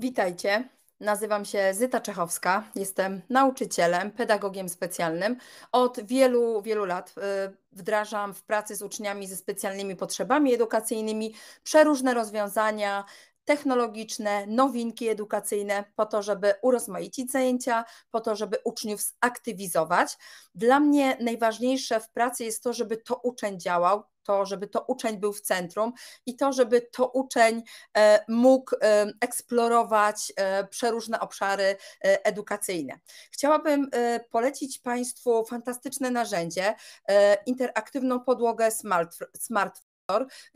Witajcie. Nazywam się Zyta Czechowska, jestem nauczycielem, pedagogiem specjalnym. Od wielu, wielu lat y, wdrażam w pracy z uczniami ze specjalnymi potrzebami edukacyjnymi przeróżne rozwiązania technologiczne, nowinki edukacyjne po to, żeby urozmaicić zajęcia, po to, żeby uczniów zaktywizować. Dla mnie najważniejsze w pracy jest to, żeby to uczeń działał, to, żeby to uczeń był w centrum i to, żeby to uczeń e, mógł e, eksplorować e, przeróżne obszary edukacyjne. Chciałabym polecić Państwu fantastyczne narzędzie, interaktywną podłogę smart,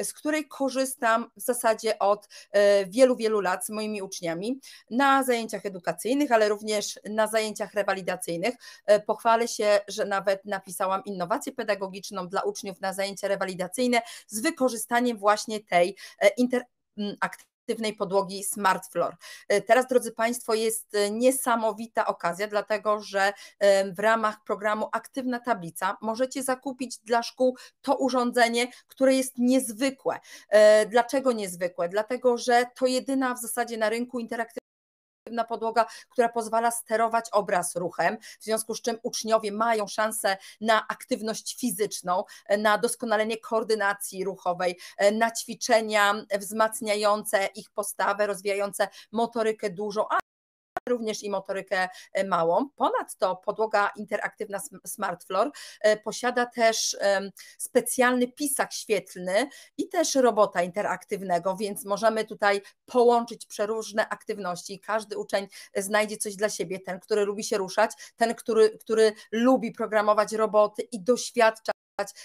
z której korzystam w zasadzie od e, wielu, wielu lat z moimi uczniami na zajęciach edukacyjnych, ale również na zajęciach rewalidacyjnych. E, pochwalę się, że nawet napisałam innowację pedagogiczną dla uczniów na zajęcia rewalidacyjne z wykorzystaniem właśnie tej e, interaktywności aktywnej podłogi Smart Floor. E, teraz, drodzy Państwo, jest e, niesamowita okazja, dlatego że e, w ramach programu Aktywna Tablica możecie zakupić dla szkół to urządzenie, które jest niezwykłe. Dlaczego niezwykłe? Dlatego, że to jedyna w zasadzie na rynku interaktywna na podłoga, która pozwala sterować obraz ruchem, w związku z czym uczniowie mają szansę na aktywność fizyczną, e, na doskonalenie koordynacji ruchowej, e, na ćwiczenia wzmacniające ich postawę, rozwijające motorykę dużą, również i motorykę e, małą. Ponadto podłoga interaktywna Smart Floor e, posiada też specjalny pisak świetlny i też robota interaktywnego, więc możemy tutaj połączyć przeróżne aktywności. Każdy uczeń znajdzie coś dla siebie, ten, który lubi się ruszać, ten, który, który lubi programować roboty i doświadcza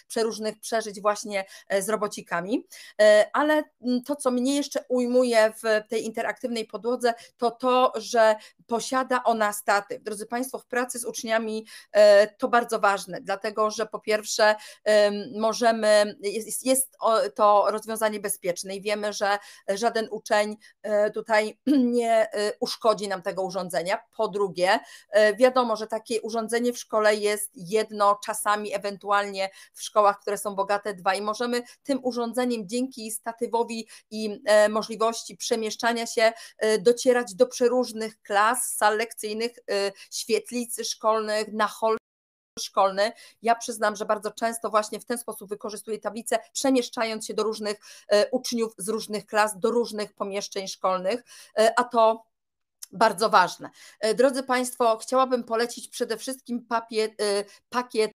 przeróżnych przeżyć właśnie e, z robocikami. E, ale mm, to, co mnie jeszcze ujmuje w tej interaktywnej podłodze, to to, że posiada ona statyw. Drodzy Państwo, w pracy z uczniami e, to bardzo ważne, dlatego że po pierwsze możemy, jest, jest to rozwiązanie bezpieczne i wiemy, że żaden uczeń tutaj nie uszkodzi nam tego urządzenia. Po drugie, wiadomo, że takie urządzenie w szkole jest jedno, czasami ewentualnie w szkołach, które są bogate dwa i możemy tym urządzeniem dzięki statywowi i e, możliwości przemieszczania się e, docierać do przeróżnych klas, sal lekcyjnych, e, świetlicy szkolnych, na hol szkolny. Ja przyznam, że bardzo często właśnie w ten sposób wykorzystuję tablicę, przemieszczając się do różnych uczniów z różnych klas, do różnych pomieszczeń szkolnych, a to bardzo ważne. Drodzy Państwo, chciałabym polecić przede wszystkim papier, pakiet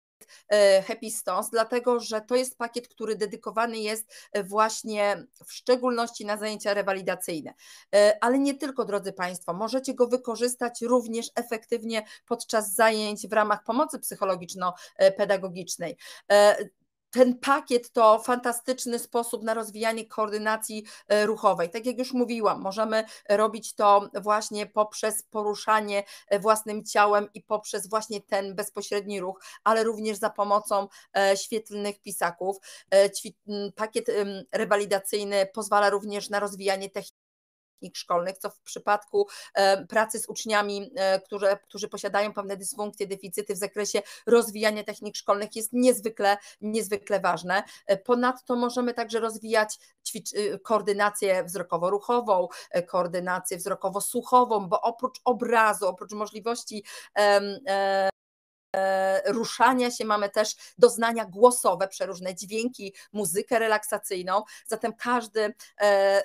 E, Happy Stones, dlatego że to jest pakiet, który dedykowany jest e, właśnie w szczególności na zajęcia rewalidacyjne. E, ale nie tylko, drodzy Państwo, możecie go wykorzystać również efektywnie podczas zajęć w ramach pomocy psychologiczno-pedagogicznej ten pakiet to fantastyczny sposób na rozwijanie koordynacji e, ruchowej. Tak jak już mówiłam, możemy robić to właśnie poprzez poruszanie e, własnym ciałem i poprzez właśnie ten bezpośredni ruch, ale również za pomocą e, świetlnych pisaków. Pakiet rewalidacyjny pozwala również na rozwijanie techniki technik szkolnych, co w przypadku e, pracy z uczniami, e, którzy, którzy posiadają pewne dysfunkcje, deficyty w zakresie rozwijania technik szkolnych jest niezwykle, niezwykle ważne. E, ponadto możemy także rozwijać ćwicz- koordynację wzrokowo-ruchową, koordynację wzrokowo-słuchową, bo oprócz obrazu, oprócz możliwości E, ruszania się, mamy też doznania głosowe, przeróżne dźwięki, muzykę relaksacyjną, zatem każdy e, e,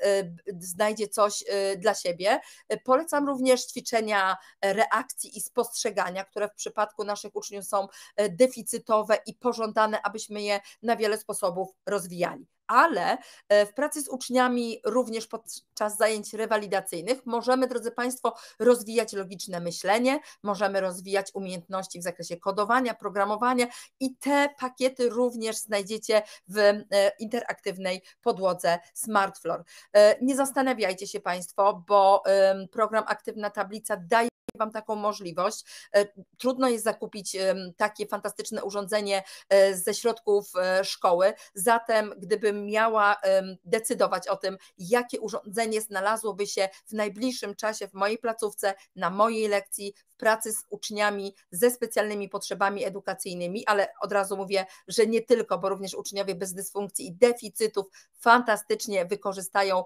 znajdzie coś dla siebie. Polecam również ćwiczenia reakcji i spostrzegania, które w przypadku naszych uczniów są deficytowe i pożądane, abyśmy je na wiele sposobów rozwijali ale e, w pracy z uczniami również podczas zajęć rewalidacyjnych możemy, drodzy Państwo, rozwijać logiczne myślenie, możemy rozwijać umiejętności w zakresie kodowania, programowania i te pakiety również znajdziecie w e, interaktywnej podłodze SmartFloor. E, nie zastanawiajcie się Państwo, bo program Aktywna Tablica daje Wam taką możliwość. E, trudno jest zakupić takie fantastyczne urządzenie e, ze środków e, szkoły, zatem gdybym miała decydować o tym, jakie urządzenie znalazłoby się w najbliższym czasie w mojej placówce, na mojej lekcji, pracy z uczniami ze specjalnymi potrzebami edukacyjnymi, ale od razu mówię, że nie tylko, bo również uczniowie bez dysfunkcji i deficytów fantastycznie wykorzystają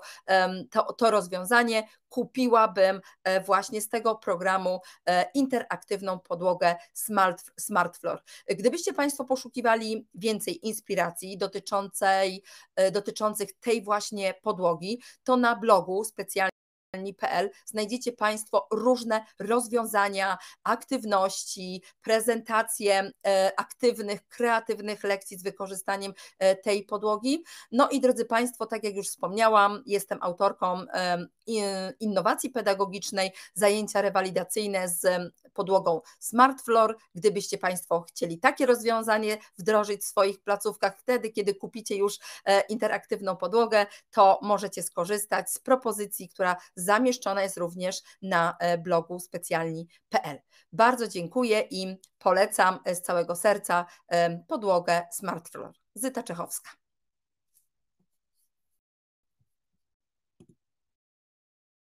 to, to rozwiązanie. Kupiłabym e, właśnie z tego programu e, interaktywną podłogę Smart, Smart Floor. Gdybyście Państwo poszukiwali więcej inspiracji dotyczącej, e, dotyczących tej właśnie podłogi, to na blogu specjalnie znajdziecie Państwo różne rozwiązania, aktywności, prezentacje e, aktywnych, kreatywnych lekcji z wykorzystaniem e, tej podłogi. No i drodzy Państwo, tak jak już wspomniałam, jestem autorką innowacji pedagogicznej, zajęcia rewalidacyjne z podłogą Smart Floor. Gdybyście Państwo chcieli takie rozwiązanie wdrożyć w swoich placówkach, wtedy, kiedy kupicie już e, interaktywną podłogę, to możecie skorzystać z propozycji, która zamieszczona jest również na e, blogu specjalni.pl. Bardzo dziękuję i polecam e, z całego serca podłogę Smart Floor. Zyta Czechowska.